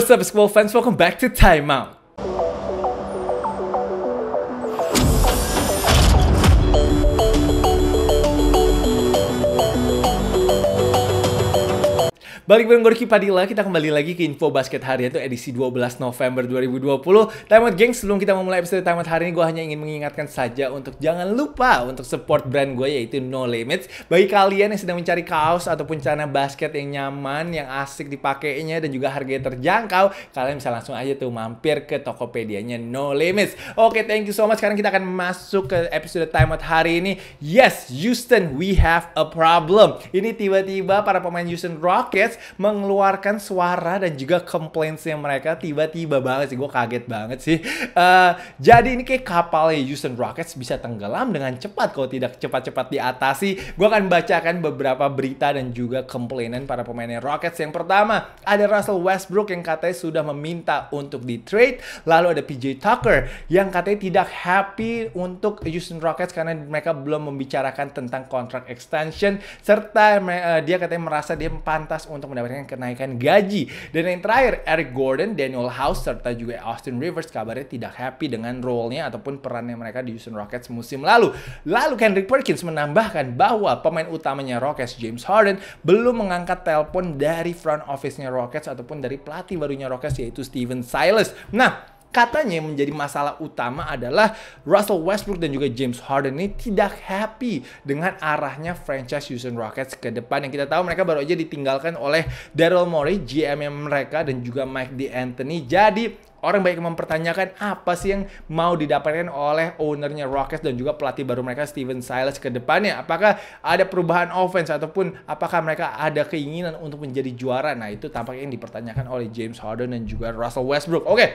What's up, Squall fans? Welcome back to Timeout. Balik bareng Gorky Padilla, kita kembali lagi ke Info Basket hari itu edisi 12 November 2020. Time out geng, sebelum kita memulai episode time out hari ini, gue hanya ingin mengingatkan saja untuk jangan lupa untuk support brand gue yaitu No Limits. Bagi kalian yang sedang mencari kaos ataupun celana basket yang nyaman, yang asik dipakainya dan juga harganya terjangkau, kalian bisa langsung aja tuh mampir ke Tokopedia-nya No Limits. Oke, okay, thank you so much. Sekarang kita akan masuk ke episode time out hari ini. Yes, Houston, we have a problem. Ini tiba-tiba para pemain Houston Rockets mengeluarkan suara dan juga complaintsnya mereka tiba-tiba banget sih. Gue kaget banget sih. Uh, jadi ini kayak ya Houston Rockets bisa tenggelam dengan cepat kalau tidak cepat-cepat diatasi. Gue akan bacakan beberapa berita dan juga komplainan para pemainnya Rockets. Yang pertama ada Russell Westbrook yang katanya sudah meminta untuk di trade. Lalu ada PJ Tucker yang katanya tidak happy untuk Houston Rockets karena mereka belum membicarakan tentang kontrak extension serta uh, dia katanya merasa dia pantas untuk mendapatkan kenaikan gaji. Dan yang terakhir, Eric Gordon, Daniel House, serta juga Austin Rivers kabarnya tidak happy dengan role-nya ataupun perannya mereka di Houston Rockets musim lalu. Lalu Kendrick Perkins menambahkan bahwa pemain utamanya Rockets, James Harden, belum mengangkat telepon dari front office-nya Rockets ataupun dari pelatih barunya Rockets yaitu Steven Silas. Nah, Katanya yang menjadi masalah utama adalah Russell Westbrook dan juga James Harden ini tidak happy dengan arahnya franchise Houston Rockets ke depan yang kita tahu mereka baru aja ditinggalkan oleh Daryl Morey GM mereka dan juga Mike D'Antoni. Jadi orang banyak mempertanyakan apa sih yang mau didapatkan oleh ownernya Rockets dan juga pelatih baru mereka Steven Silas ke depannya. Apakah ada perubahan offense ataupun apakah mereka ada keinginan untuk menjadi juara? Nah, itu tampaknya yang dipertanyakan oleh James Harden dan juga Russell Westbrook. Oke, okay.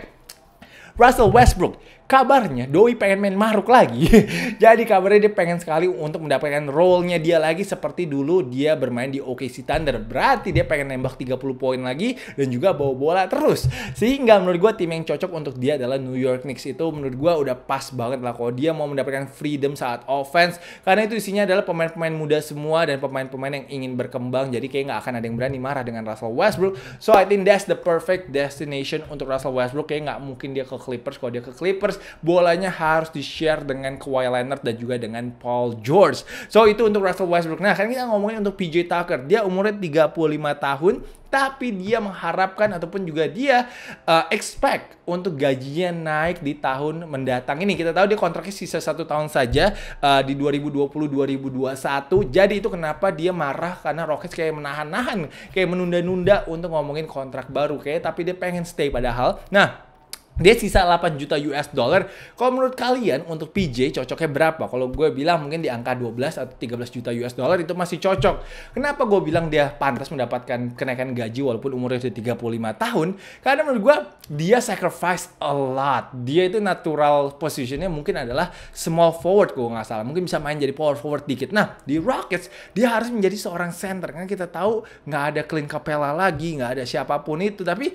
Russell Westbrook. Kabarnya Doi pengen main maruk lagi. Jadi kabarnya dia pengen sekali untuk mendapatkan role-nya dia lagi seperti dulu dia bermain di OKC Thunder. Berarti dia pengen nembak 30 poin lagi dan juga bawa bola terus. Sehingga menurut gue tim yang cocok untuk dia adalah New York Knicks itu menurut gue udah pas banget lah kalau dia mau mendapatkan freedom saat offense. Karena itu isinya adalah pemain-pemain muda semua dan pemain-pemain yang ingin berkembang. Jadi kayak nggak akan ada yang berani marah dengan Russell Westbrook. So I think that's the perfect destination untuk Russell Westbrook. Kayak nggak mungkin dia ke Clippers kalau dia ke Clippers bolanya harus di share dengan Kawhi Leonard dan juga dengan Paul George so itu untuk Russell Westbrook nah kan kita ngomongin untuk PJ Tucker dia umurnya 35 tahun tapi dia mengharapkan ataupun juga dia uh, expect untuk gajinya naik di tahun mendatang ini. Kita tahu dia kontraknya sisa satu tahun saja uh, di 2020-2021. Jadi itu kenapa dia marah karena Rockets kayak menahan-nahan, kayak menunda-nunda untuk ngomongin kontrak baru kayak tapi dia pengen stay padahal. Nah, dia sisa 8 juta US dollar. Kalau menurut kalian untuk PJ cocoknya berapa? Kalau gue bilang mungkin di angka 12 atau 13 juta US dollar itu masih cocok. Kenapa gue bilang dia pantas mendapatkan kenaikan gaji walaupun umurnya sudah 35 tahun? Karena menurut gue dia sacrifice a lot. Dia itu natural positionnya mungkin adalah small forward gue nggak salah. Mungkin bisa main jadi power forward dikit. Nah di Rockets dia harus menjadi seorang center. Karena kita tahu nggak ada Clint Capella lagi, nggak ada siapapun itu. Tapi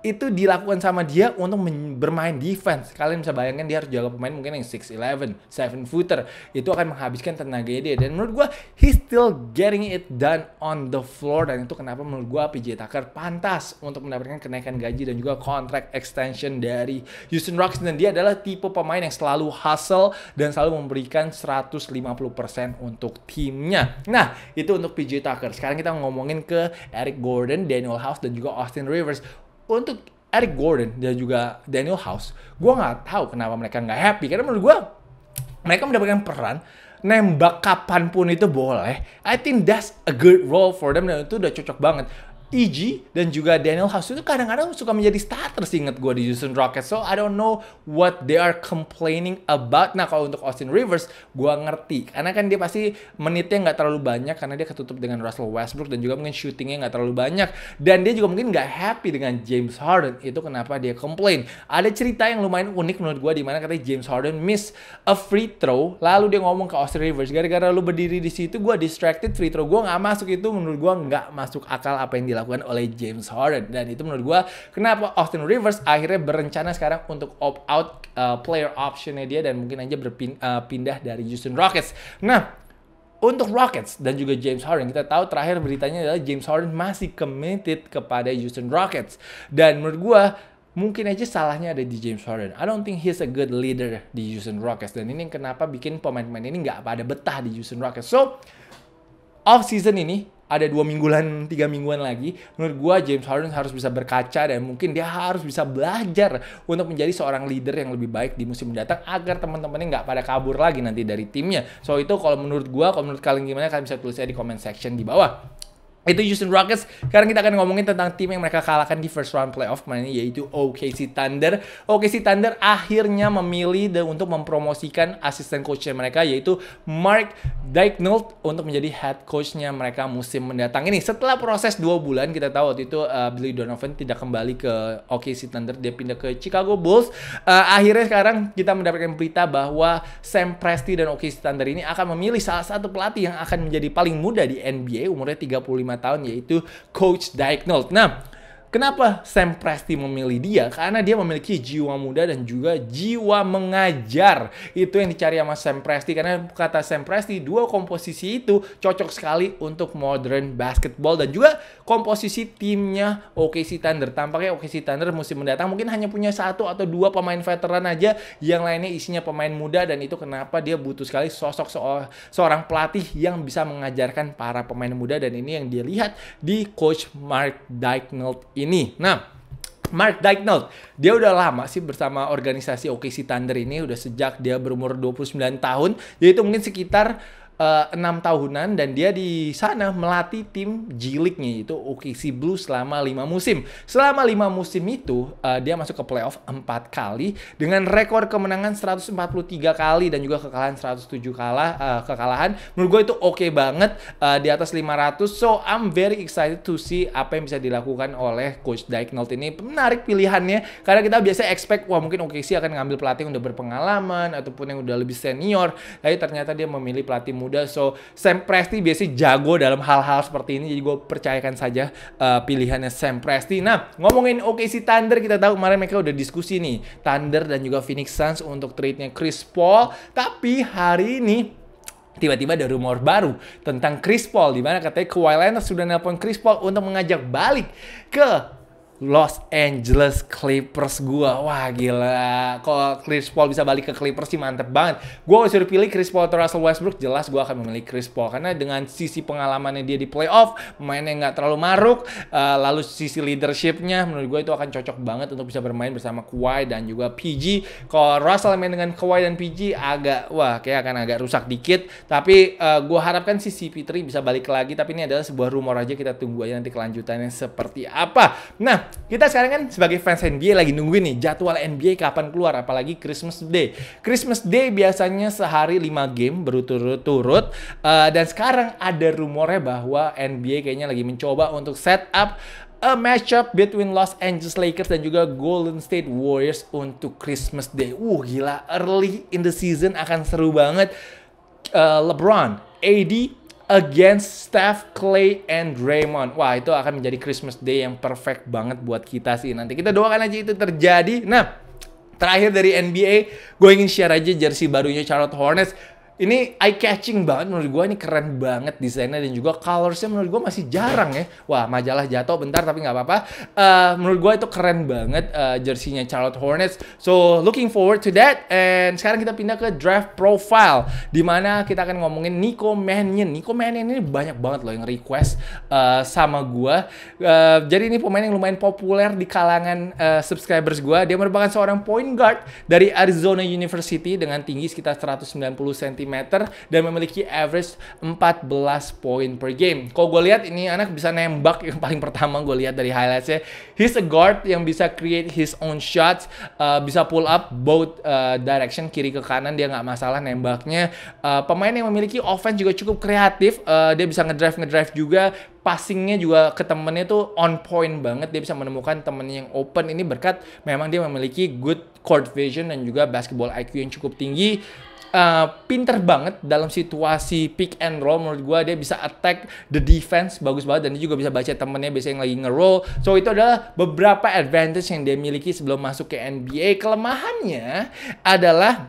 itu dilakukan sama dia untuk bermain defense. Kalian bisa bayangkan dia harus jaga pemain mungkin yang 6'11, 7 footer. Itu akan menghabiskan tenaga dia. Dan menurut gue, he's still getting it done on the floor. Dan itu kenapa menurut gue PJ Tucker pantas untuk mendapatkan kenaikan gaji dan juga contract extension dari Houston Rockets. Dan dia adalah tipe pemain yang selalu hustle dan selalu memberikan 150% untuk timnya. Nah, itu untuk PJ Tucker. Sekarang kita ngomongin ke Eric Gordon, Daniel House, dan juga Austin Rivers untuk Eric Gordon dan juga Daniel House, gue nggak tahu kenapa mereka nggak happy. Karena menurut gue, mereka mendapatkan peran nembak kapanpun itu boleh. I think that's a good role for them dan itu udah cocok banget. Eg dan juga Daniel House itu kadang-kadang suka menjadi starter sih inget gue di Houston Rockets. So I don't know what they are complaining about. Nah kalau untuk Austin Rivers gue ngerti karena kan dia pasti menitnya nggak terlalu banyak karena dia ketutup dengan Russell Westbrook dan juga mungkin shootingnya nggak terlalu banyak dan dia juga mungkin nggak happy dengan James Harden itu kenapa dia komplain. Ada cerita yang lumayan unik menurut gue dimana katanya James Harden miss a free throw lalu dia ngomong ke Austin Rivers gara-gara lu berdiri di situ gue distracted free throw gue nggak masuk itu menurut gue nggak masuk akal apa yang dilakukan dilakukan oleh James Harden dan itu menurut gue kenapa Austin Rivers akhirnya berencana sekarang untuk opt out uh, player optionnya dia dan mungkin aja berpindah uh, dari Houston Rockets. Nah, untuk Rockets dan juga James Harden kita tahu terakhir beritanya adalah James Harden masih committed kepada Houston Rockets dan menurut gue mungkin aja salahnya ada di James Harden. I don't think he's a good leader di Houston Rockets dan ini kenapa bikin pemain-pemain ini nggak pada betah di Houston Rockets. So off season ini ada dua mingguan, tiga mingguan lagi, menurut gue James Harden harus bisa berkaca dan mungkin dia harus bisa belajar untuk menjadi seorang leader yang lebih baik di musim mendatang agar teman-temannya nggak pada kabur lagi nanti dari timnya. So itu kalau menurut gue, kalau menurut kalian gimana kalian bisa tulisnya di comment section di bawah itu Houston Rockets. Sekarang kita akan ngomongin tentang tim yang mereka kalahkan di first round playoff kemarin yaitu OKC Thunder. OKC Thunder akhirnya memilih dan untuk mempromosikan asisten coachnya mereka yaitu Mark Daigneault untuk menjadi head coachnya mereka musim mendatang ini. Setelah proses dua bulan kita tahu waktu itu uh, Billy Donovan tidak kembali ke OKC Thunder, dia pindah ke Chicago Bulls. Uh, akhirnya sekarang kita mendapatkan berita bahwa Sam Presti dan OKC Thunder ini akan memilih salah satu pelatih yang akan menjadi paling muda di NBA umurnya 35 tahun yaitu Coach Dijknold. Nah, Kenapa Sam Presti memilih dia? Karena dia memiliki jiwa muda dan juga jiwa mengajar. Itu yang dicari sama Sam Presti. Karena kata Sam Presti, dua komposisi itu cocok sekali untuk modern basketball. Dan juga komposisi timnya OKC Thunder. Tampaknya OKC Thunder musim mendatang mungkin hanya punya satu atau dua pemain veteran aja. Yang lainnya isinya pemain muda. Dan itu kenapa dia butuh sekali sosok oh, seorang pelatih yang bisa mengajarkan para pemain muda. Dan ini yang dilihat di Coach Mark Dignall ini. Nah, Mark Dijknold, dia udah lama sih bersama organisasi OKC Thunder ini, udah sejak dia berumur 29 tahun, yaitu itu mungkin sekitar Eh, enam uh, tahunan dan dia di sana melatih tim jiliknya itu OKC Blue selama lima musim. Selama lima musim itu uh, dia masuk ke playoff empat kali dengan rekor kemenangan 143 kali dan juga kekalahan 107 kalah uh, kekalahan. Menurut gue itu oke okay banget uh, di atas 500. So I'm very excited to see apa yang bisa dilakukan oleh coach Dyknold ini. Menarik pilihannya karena kita biasa expect wah mungkin OKC akan ngambil pelatih yang udah berpengalaman ataupun yang udah lebih senior. Tapi ternyata dia memilih pelatih muda muda. So Sam Presti biasanya jago dalam hal-hal seperti ini. Jadi gue percayakan saja uh, pilihannya Sam Presti. Nah ngomongin OKC Thunder kita tahu kemarin mereka udah diskusi nih Thunder dan juga Phoenix Suns untuk trade-nya Chris Paul. Tapi hari ini tiba-tiba ada rumor baru tentang Chris Paul di mana katanya Kawhi Leonard sudah nelpon Chris Paul untuk mengajak balik ke Los Angeles Clippers gue Wah gila. Kalau Chris Paul bisa balik ke Clippers sih mantep banget. Gua suruh pilih Chris Paul atau Russell Westbrook, jelas gue akan memilih Chris Paul karena dengan sisi pengalamannya dia di playoff, mainnya gak terlalu maruk, uh, lalu sisi leadershipnya menurut gue itu akan cocok banget untuk bisa bermain bersama Kawhi dan juga PG. Kalau Russell main dengan Kawhi dan PG agak wah kayak akan agak rusak dikit, tapi uh, gua harapkan si CP3 bisa balik lagi tapi ini adalah sebuah rumor aja kita tunggu aja nanti kelanjutannya seperti apa. Nah, kita sekarang kan sebagai fans NBA lagi nungguin nih jadwal NBA kapan keluar, apalagi Christmas Day. Christmas Day biasanya sehari 5 game berturut-turut, uh, dan sekarang ada rumornya bahwa NBA kayaknya lagi mencoba untuk set up a matchup between Los Angeles Lakers dan juga Golden State Warriors untuk Christmas Day. Uh, gila, early in the season akan seru banget. Uh, LeBron, AD, against Steph, Clay, and Raymond, Wah, itu akan menjadi Christmas Day yang perfect banget buat kita sih. Nanti kita doakan aja itu terjadi. Nah, terakhir dari NBA, gue ingin share aja jersey barunya Charlotte Hornets ini eye catching banget menurut gue ini keren banget desainnya dan juga colorsnya menurut gue masih jarang ya wah majalah jatuh bentar tapi nggak apa-apa uh, menurut gue itu keren banget uh, jersinya Charlotte Hornets so looking forward to that and sekarang kita pindah ke draft profile dimana kita akan ngomongin Nico Mannion Nico Mannion ini banyak banget loh yang request uh, sama gue uh, jadi ini pemain yang lumayan populer di kalangan uh, subscribers gue dia merupakan seorang point guard dari Arizona University dengan tinggi sekitar 190 cm meter dan memiliki average 14 poin per game. Kalau gue lihat ini anak bisa nembak yang paling pertama gue lihat dari highlightsnya. He's a guard yang bisa create his own shots, uh, bisa pull up both uh, direction kiri ke kanan dia nggak masalah nembaknya. Uh, pemain yang memiliki offense juga cukup kreatif, uh, dia bisa ngedrive ngedrive juga, passingnya juga ke temennya tuh on point banget dia bisa menemukan temennya yang open ini berkat memang dia memiliki good court vision dan juga basketball IQ yang cukup tinggi Eh, pinter banget dalam situasi pick and roll menurut gue dia bisa attack the defense bagus banget dan dia juga bisa baca temennya biasanya yang lagi ngeroll so itu adalah beberapa advantage yang dia miliki sebelum masuk ke NBA kelemahannya adalah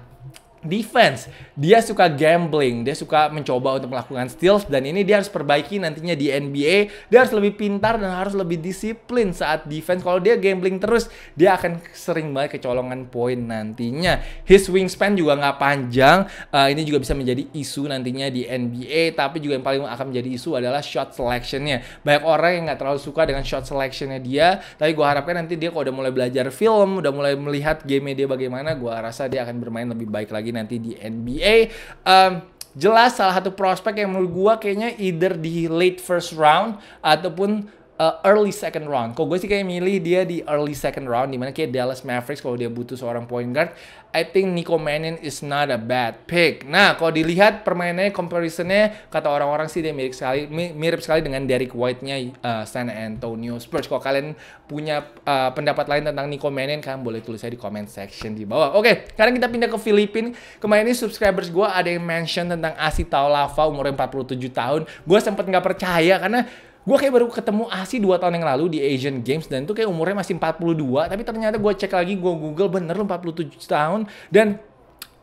defense. Dia suka gambling, dia suka mencoba untuk melakukan steals dan ini dia harus perbaiki nantinya di NBA. Dia harus lebih pintar dan harus lebih disiplin saat defense. Kalau dia gambling terus, dia akan sering banget kecolongan poin nantinya. His wingspan juga nggak panjang. Uh, ini juga bisa menjadi isu nantinya di NBA. Tapi juga yang paling akan menjadi isu adalah shot selectionnya. Banyak orang yang nggak terlalu suka dengan shot selectionnya dia. Tapi gue harapkan nanti dia kalau udah mulai belajar film, udah mulai melihat game dia bagaimana, gue rasa dia akan bermain lebih baik lagi nanti di NBA. Um, jelas salah satu prospek yang menurut gue kayaknya either di late first round ataupun uh, early second round. Kok gue sih kayak milih dia di early second round, dimana kayak Dallas Mavericks kalau dia butuh seorang point guard, I think Nico Mannion is not a bad pick. Nah, kalau dilihat permainannya, comparisonnya, kata orang-orang sih dia mirip sekali, mirip sekali dengan Derek White-nya uh, San Antonio Spurs. Kalau kalian punya uh, pendapat lain tentang Nico Mannion, kalian boleh tulis aja di comment section di bawah. Oke, okay, sekarang kita pindah ke Filipina. Kemarin ini subscribers gue ada yang mention tentang Asi Taulava umurnya 47 tahun. Gue sempet nggak percaya karena Gue kayak baru ketemu Asi 2 tahun yang lalu di Asian Games dan itu kayak umurnya masih 42, tapi ternyata gue cek lagi, gue Google bener lu 47 tahun dan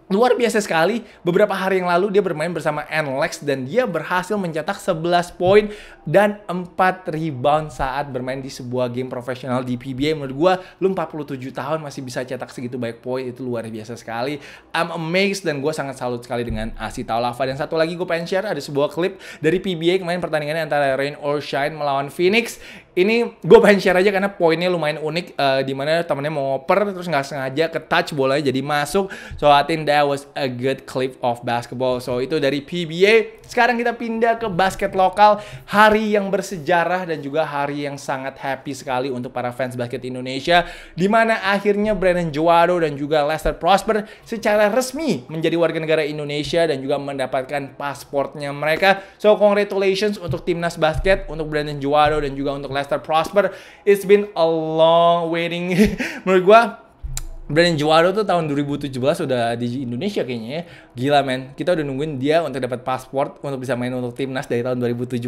Luar biasa sekali, beberapa hari yang lalu dia bermain bersama Alex dan dia berhasil mencetak 11 poin dan 4 rebound saat bermain di sebuah game profesional di PBA. Menurut gue, lu 47 tahun masih bisa cetak segitu banyak poin, itu luar biasa sekali. I'm amazed dan gue sangat salut sekali dengan Asi Taulava. Dan satu lagi gue pengen share, ada sebuah klip dari PBA kemarin pertandingannya antara Rain or Shine melawan Phoenix. Ini gue pengen share aja karena poinnya lumayan unik, uh, eh, dimana temennya mau oper terus nggak sengaja ke touch bolanya jadi masuk. So I that was a good clip of basketball. So itu dari PBA. Sekarang kita pindah ke basket lokal. Hari yang bersejarah dan juga hari yang sangat happy sekali untuk para fans basket Indonesia. Dimana akhirnya Brandon Juwado dan juga Lester Prosper secara resmi menjadi warga negara Indonesia dan juga mendapatkan pasportnya mereka. So congratulations untuk timnas basket, untuk Brandon Juwado dan juga untuk Lester Prosper. It's been a long waiting. Menurut gue Brandon Juwado tuh tahun 2017 udah di Indonesia kayaknya ya. Gila men, kita udah nungguin dia untuk dapat pasport untuk bisa main untuk timnas dari tahun 2017.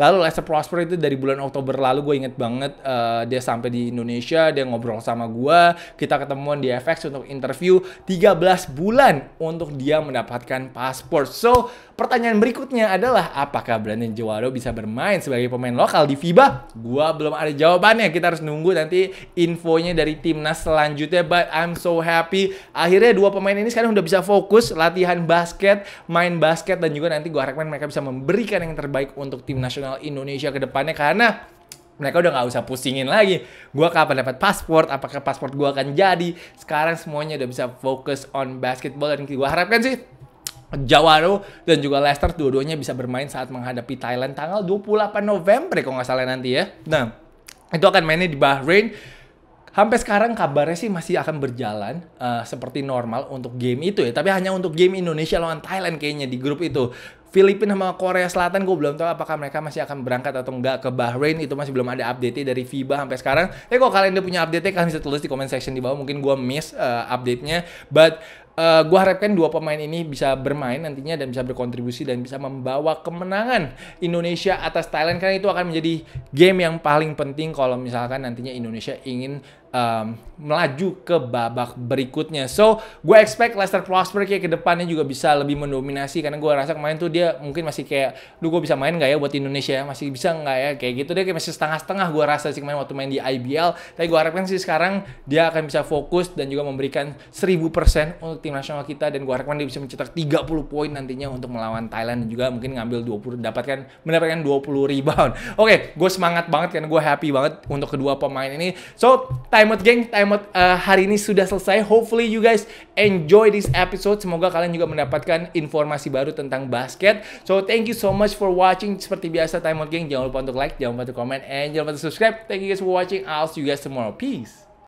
Lalu Lester Prosper itu dari bulan Oktober lalu gue inget banget uh, dia sampai di Indonesia, dia ngobrol sama gue, kita ketemuan di FX untuk interview 13 bulan untuk dia mendapatkan pasport. So, pertanyaan berikutnya adalah apakah Brandon Juwado bisa bermain sebagai pemain lokal di FIBA? Gue belum ada jawabannya, kita harus nunggu nanti infonya dari timnas selanjutnya But I'm so happy. Akhirnya dua pemain ini sekarang udah bisa fokus latihan basket, main basket dan juga nanti gue harapkan mereka bisa memberikan yang terbaik untuk tim nasional Indonesia ke depannya karena mereka udah gak usah pusingin lagi. Gua kapan dapat paspor? Apakah paspor gue akan jadi? Sekarang semuanya udah bisa fokus on basketball dan gue harapkan sih Jawaro dan juga Leicester dua-duanya bisa bermain saat menghadapi Thailand tanggal 28 November kalau nggak salah nanti ya. Nah, itu akan mainnya di Bahrain sampai sekarang kabarnya sih masih akan berjalan uh, seperti normal untuk game itu ya. Tapi hanya untuk game Indonesia lawan Thailand kayaknya di grup itu. Filipina sama Korea Selatan gue belum tahu apakah mereka masih akan berangkat atau enggak ke Bahrain itu masih belum ada update dari FIBA sampai sekarang. Ya eh, kalau kalian udah punya update kalian bisa tulis di comment section di bawah mungkin gue miss uh, update-nya but uh, gue harapkan dua pemain ini bisa bermain nantinya dan bisa berkontribusi dan bisa membawa kemenangan Indonesia atas Thailand karena itu akan menjadi game yang paling penting kalau misalkan nantinya Indonesia ingin um, melaju ke babak berikutnya. So, gue expect Leicester Prosper kayak ke depannya juga bisa lebih mendominasi karena gue rasa kemarin tuh dia mungkin masih kayak, lu gue bisa main nggak ya buat Indonesia? Ya? Masih bisa nggak ya? Kayak gitu dia kayak masih setengah-setengah gue rasa sih kemarin waktu main di IBL. Tapi gue harapkan sih sekarang dia akan bisa fokus dan juga memberikan 1000% untuk tim nasional kita dan gue harapkan dia bisa mencetak 30 poin nantinya untuk melawan Thailand dan juga mungkin ngambil 20 dapatkan mendapatkan 20 rebound. Oke, okay, gue semangat banget karena gue happy banget untuk kedua pemain ini. So, time Time out geng, out uh, hari ini sudah selesai. Hopefully you guys enjoy this episode. Semoga kalian juga mendapatkan informasi baru tentang basket. So thank you so much for watching. Seperti biasa time out geng, jangan lupa untuk like, jangan lupa untuk comment, and jangan lupa untuk subscribe. Thank you guys for watching. I'll see you guys tomorrow. Peace.